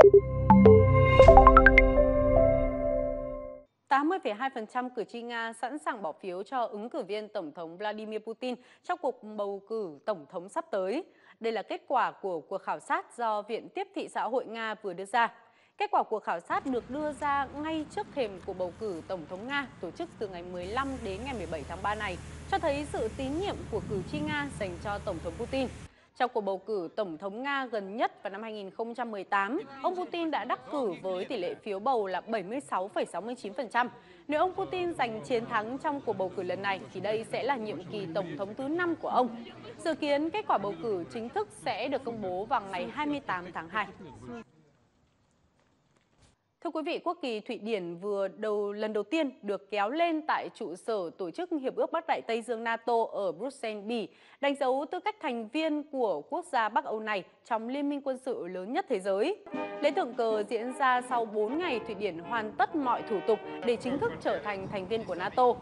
80,2% cử tri Nga sẵn sàng bỏ phiếu cho ứng cử viên Tổng thống Vladimir Putin trong cuộc bầu cử Tổng thống sắp tới. Đây là kết quả của cuộc khảo sát do Viện Tiếp thị xã hội Nga vừa đưa ra. Kết quả cuộc khảo sát được đưa ra ngay trước thềm của bầu cử Tổng thống Nga tổ chức từ ngày 15 đến ngày 17 tháng 3 này, cho thấy sự tín nhiệm của cử tri Nga dành cho Tổng thống Putin. Trong cuộc bầu cử Tổng thống Nga gần nhất vào năm 2018, ông Putin đã đắc cử với tỷ lệ phiếu bầu là 76,69%. Nếu ông Putin giành chiến thắng trong cuộc bầu cử lần này thì đây sẽ là nhiệm kỳ Tổng thống thứ 5 của ông. Dự kiến kết quả bầu cử chính thức sẽ được công bố vào ngày 28 tháng 2. Thưa quý vị, quốc kỳ Thụy Điển vừa đầu lần đầu tiên được kéo lên tại trụ sở Tổ chức Hiệp ước Bắc Đại Tây Dương NATO ở Bruxelles, Bỉ, đánh dấu tư cách thành viên của quốc gia Bắc Âu này trong liên minh quân sự lớn nhất thế giới. Lễ thượng cờ diễn ra sau 4 ngày Thụy Điển hoàn tất mọi thủ tục để chính thức trở thành thành viên của NATO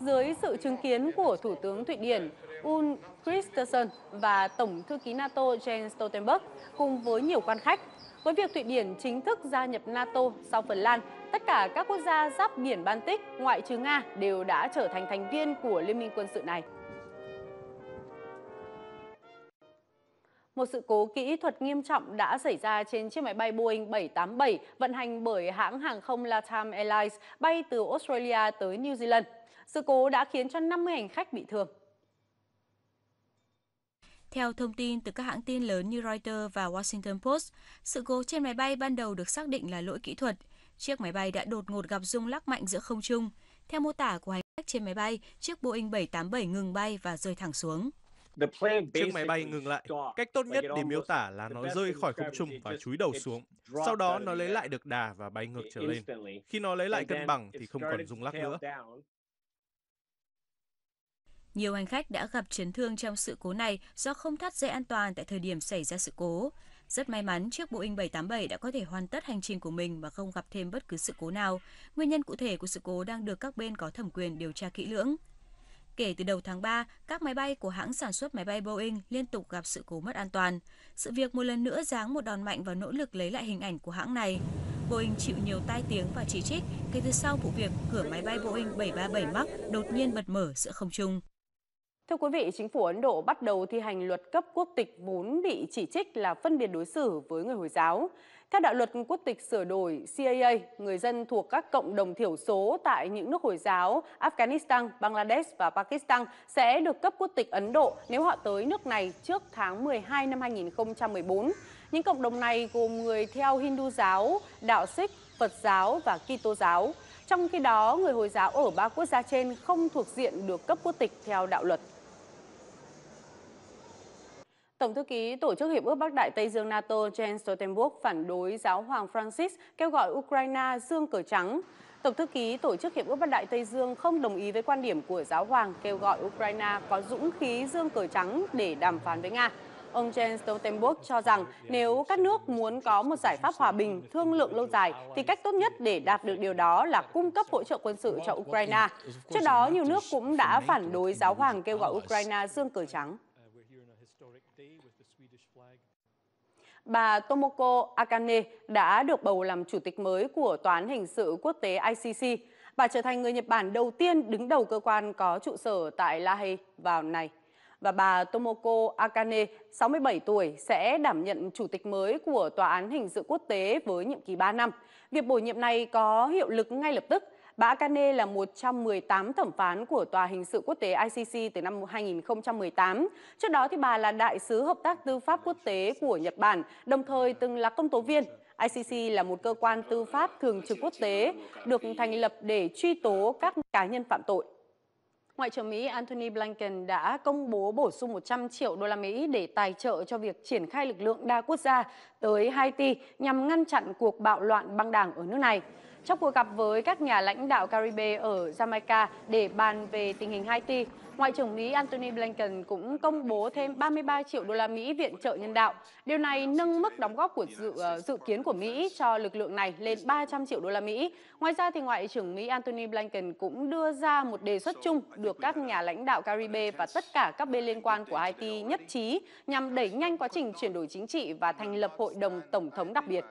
dưới sự chứng kiến của Thủ tướng Thụy Điển Ulf Kristersson và Tổng thư ký NATO Jens Stoltenberg cùng với nhiều quan khách. Với việc Thụy Điển chính thức gia nhập NATO sau Phần Lan, tất cả các quốc gia giáp biển Baltic ngoại trừ Nga đều đã trở thành thành viên của Liên minh quân sự này. Một sự cố kỹ thuật nghiêm trọng đã xảy ra trên chiếc máy bay Boeing 787 vận hành bởi hãng hàng không Latam Airlines bay từ Australia tới New Zealand. Sự cố đã khiến cho 50 hành khách bị thương. Theo thông tin từ các hãng tin lớn như Reuters và Washington Post, sự cố trên máy bay ban đầu được xác định là lỗi kỹ thuật. Chiếc máy bay đã đột ngột gặp rung lắc mạnh giữa không trung. Theo mô tả của hành khách trên máy bay, chiếc Boeing 787 ngừng bay và rơi thẳng xuống. Chiếc máy bay ngừng lại. Cách tốt nhất để miêu tả là nó rơi khỏi không trung và chúi đầu xuống. Sau đó nó lấy lại được đà và bay ngược trở lên. Khi nó lấy lại cân bằng thì không còn rung lắc nữa. Nhiều hành khách đã gặp chấn thương trong sự cố này do không thắt dây an toàn tại thời điểm xảy ra sự cố. Rất may mắn, chiếc Boeing 787 đã có thể hoàn tất hành trình của mình mà không gặp thêm bất cứ sự cố nào. Nguyên nhân cụ thể của sự cố đang được các bên có thẩm quyền điều tra kỹ lưỡng. Kể từ đầu tháng 3, các máy bay của hãng sản xuất máy bay Boeing liên tục gặp sự cố mất an toàn. Sự việc một lần nữa giáng một đòn mạnh vào nỗ lực lấy lại hình ảnh của hãng này. Boeing chịu nhiều tai tiếng và chỉ trích kể từ sau vụ việc cửa máy bay Boeing 737 MAX đột nhiên bật mở giữa không trung. Thưa quý vị, chính phủ Ấn Độ bắt đầu thi hành luật cấp quốc tịch vốn bị chỉ trích là phân biệt đối xử với người Hồi giáo. Theo đạo luật quốc tịch sửa đổi CAA, người dân thuộc các cộng đồng thiểu số tại những nước Hồi giáo Afghanistan, Bangladesh và Pakistan sẽ được cấp quốc tịch Ấn Độ nếu họ tới nước này trước tháng 12 năm 2014. Những cộng đồng này gồm người theo Hindu giáo, đạo Sikh, Phật giáo và Kitô giáo. Trong khi đó, người Hồi giáo ở ba quốc gia trên không thuộc diện được cấp quốc tịch theo đạo luật. Tổng thư ký Tổ chức Hiệp ước Bắc Đại Tây Dương NATO Jens Stoltenberg phản đối giáo hoàng Francis kêu gọi Ukraine dương cờ trắng. Tổng thư ký Tổ chức Hiệp ước Bắc Đại Tây Dương không đồng ý với quan điểm của giáo hoàng kêu gọi Ukraine có dũng khí dương cờ trắng để đàm phán với Nga. Ông Jens Stoltenberg cho rằng nếu các nước muốn có một giải pháp hòa bình, thương lượng lâu dài, thì cách tốt nhất để đạt được điều đó là cung cấp hỗ trợ quân sự cho Ukraine. Trước đó, nhiều nước cũng đã phản đối giáo hoàng kêu gọi Ukraine dương cờ trắng. Bà Tomoko Akane đã được bầu làm chủ tịch mới của Tòa án Hình sự Quốc tế ICC. Bà trở thành người Nhật Bản đầu tiên đứng đầu cơ quan có trụ sở tại La Hay vào này. Và bà Tomoko Akane, 67 tuổi, sẽ đảm nhận chủ tịch mới của Tòa án Hình sự Quốc tế với nhiệm kỳ 3 năm. Việc bổ nhiệm này có hiệu lực ngay lập tức – Bà Akane là một trong 18 thẩm phán của Tòa hình sự quốc tế ICC từ năm 2018. Trước đó thì bà là đại sứ hợp tác tư pháp quốc tế của Nhật Bản, đồng thời từng là công tố viên. ICC là một cơ quan tư pháp thường trực quốc tế được thành lập để truy tố các cá nhân phạm tội. Ngoại trưởng Mỹ Antony Blinken đã công bố bổ sung 100 triệu đô la Mỹ để tài trợ cho việc triển khai lực lượng đa quốc gia tới Haiti nhằm ngăn chặn cuộc bạo loạn băng đảng ở nước này trong cuộc gặp với các nhà lãnh đạo Caribe ở Jamaica để bàn về tình hình Haiti. Ngoại trưởng Mỹ Antony Blinken cũng công bố thêm 33 triệu đô la Mỹ viện trợ nhân đạo. Điều này nâng mức đóng góp của dự ờ, dự kiến của Mỹ cho lực lượng này lên 300 triệu đô la Mỹ. Ngoài ra thì Ngoại trưởng Mỹ Antony Blinken cũng đưa ra một đề xuất chung được các nhà lãnh đạo Caribe và tất cả các bên liên quan của Haiti nhất trí nhằm đẩy nhanh quá trình chuyển đổi chính trị và thành lập Hội đồng Tổng thống đặc biệt.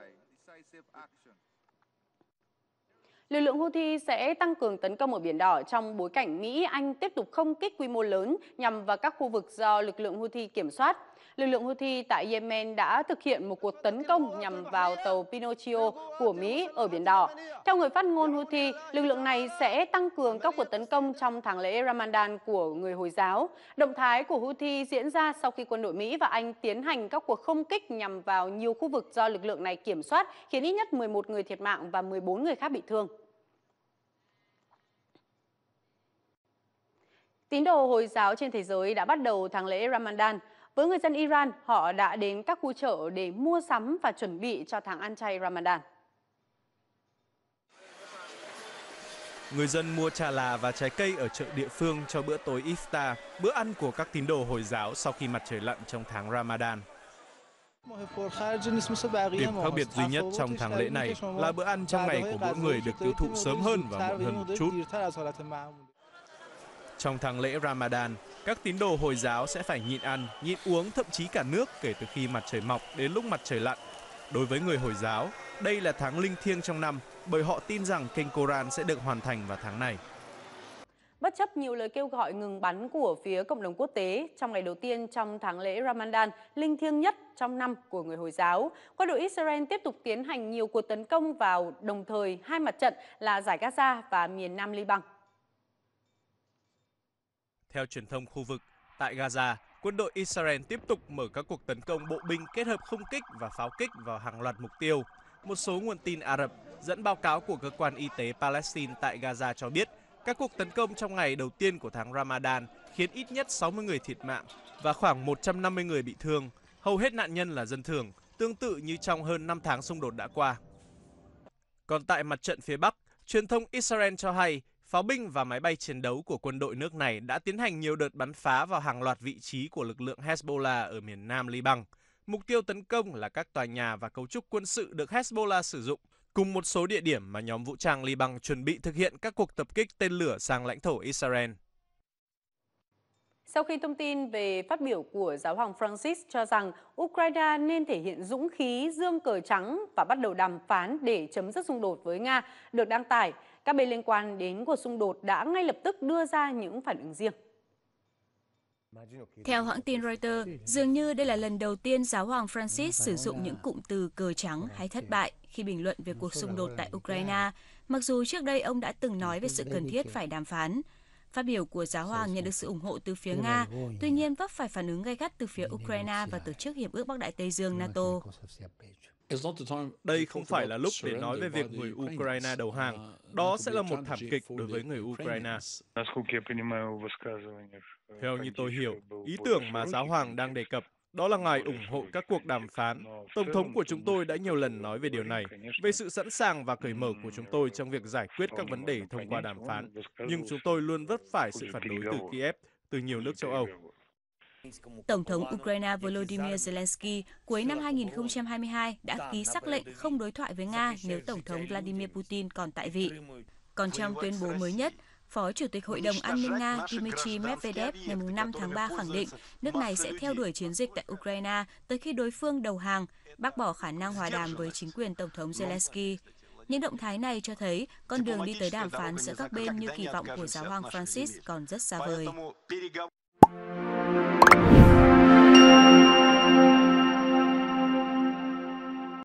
Lực lượng Houthi sẽ tăng cường tấn công ở Biển Đỏ trong bối cảnh Mỹ, Anh tiếp tục không kích quy mô lớn nhằm vào các khu vực do lực lượng Houthi kiểm soát lực lượng Houthi tại Yemen đã thực hiện một cuộc tấn công nhằm vào tàu Pinocchio của Mỹ ở Biển Đỏ. Theo người phát ngôn Houthi, lực lượng này sẽ tăng cường các cuộc tấn công trong tháng lễ Ramadan của người Hồi giáo. Động thái của Houthi diễn ra sau khi quân đội Mỹ và Anh tiến hành các cuộc không kích nhằm vào nhiều khu vực do lực lượng này kiểm soát, khiến ít nhất 11 người thiệt mạng và 14 người khác bị thương. Tín đồ Hồi giáo trên thế giới đã bắt đầu tháng lễ Ramadan. Với người dân Iran, họ đã đến các khu chợ để mua sắm và chuẩn bị cho tháng ăn chay Ramadan. Người dân mua trà là và trái cây ở chợ địa phương cho bữa tối Iftar, bữa ăn của các tín đồ Hồi giáo sau khi mặt trời lặn trong tháng Ramadan. Điểm khác biệt duy nhất trong tháng lễ này là bữa ăn trong ngày của mỗi người được tiêu thụ sớm hơn và muộn hơn một chút. Trong tháng lễ Ramadan, các tín đồ Hồi giáo sẽ phải nhịn ăn, nhịn uống thậm chí cả nước kể từ khi mặt trời mọc đến lúc mặt trời lặn. Đối với người Hồi giáo, đây là tháng linh thiêng trong năm bởi họ tin rằng kinh Koran sẽ được hoàn thành vào tháng này. Bất chấp nhiều lời kêu gọi ngừng bắn của phía cộng đồng quốc tế, trong ngày đầu tiên trong tháng lễ Ramadan linh thiêng nhất trong năm của người Hồi giáo, quân đội Israel tiếp tục tiến hành nhiều cuộc tấn công vào đồng thời hai mặt trận là giải Gaza và miền Nam Liban. Theo truyền thông khu vực, tại Gaza, quân đội Israel tiếp tục mở các cuộc tấn công bộ binh kết hợp không kích và pháo kích vào hàng loạt mục tiêu. Một số nguồn tin Ả Rập dẫn báo cáo của cơ quan y tế Palestine tại Gaza cho biết các cuộc tấn công trong ngày đầu tiên của tháng Ramadan khiến ít nhất 60 người thiệt mạng và khoảng 150 người bị thương. Hầu hết nạn nhân là dân thường, tương tự như trong hơn 5 tháng xung đột đã qua. Còn tại mặt trận phía Bắc, truyền thông Israel cho hay Pháo binh và máy bay chiến đấu của quân đội nước này đã tiến hành nhiều đợt bắn phá vào hàng loạt vị trí của lực lượng Hezbollah ở miền nam Liban. Mục tiêu tấn công là các tòa nhà và cấu trúc quân sự được Hezbollah sử dụng, cùng một số địa điểm mà nhóm vũ trang Liban chuẩn bị thực hiện các cuộc tập kích tên lửa sang lãnh thổ Israel. Sau khi thông tin về phát biểu của giáo hoàng Francis cho rằng Ukraine nên thể hiện dũng khí dương cờ trắng và bắt đầu đàm phán để chấm dứt xung đột với Nga được đăng tải, các bên liên quan đến cuộc xung đột đã ngay lập tức đưa ra những phản ứng riêng. Theo hãng tin Reuters, dường như đây là lần đầu tiên giáo hoàng Francis sử dụng những cụm từ cờ trắng hay thất bại khi bình luận về cuộc xung đột tại Ukraine, mặc dù trước đây ông đã từng nói về sự cần thiết phải đàm phán. Phát biểu của giáo hoàng nhận được sự ủng hộ từ phía Nga, tuy nhiên vấp phải phản ứng gay gắt từ phía Ukraine và tổ chức Hiệp ước Bắc Đại Tây Dương NATO. Đây không phải là lúc để nói về việc người Ukraine đầu uh, hàng. Đó sẽ là một thảm kịch đối với người Ukraine. Theo như tôi hiểu, ý tưởng mà giáo hoàng đang đề cập đó là ngài ủng hộ các cuộc đàm phán. Tổng thống của chúng tôi đã nhiều lần nói về điều này, về sự sẵn sàng và cởi mở của chúng tôi trong việc giải quyết các vấn đề thông qua đàm phán. Nhưng chúng tôi luôn vấp phải sự phản đối từ Kiev, từ nhiều nước châu Âu. Tổng thống Ukraine Volodymyr Zelensky cuối năm 2022 đã ký sắc lệnh không đối thoại với Nga nếu Tổng thống Vladimir Putin còn tại vị. Còn trong tuyên bố mới nhất, Phó Chủ tịch Hội đồng An ninh Nga Dmitry Medvedev ngày 5 tháng 3 khẳng định nước này sẽ theo đuổi chiến dịch tại Ukraine tới khi đối phương đầu hàng, bác bỏ khả năng hòa đàm với chính quyền Tổng thống Zelensky. Những động thái này cho thấy con đường đi tới đàm phán giữa các bên như kỳ vọng của giáo hoàng Francis còn rất xa vời.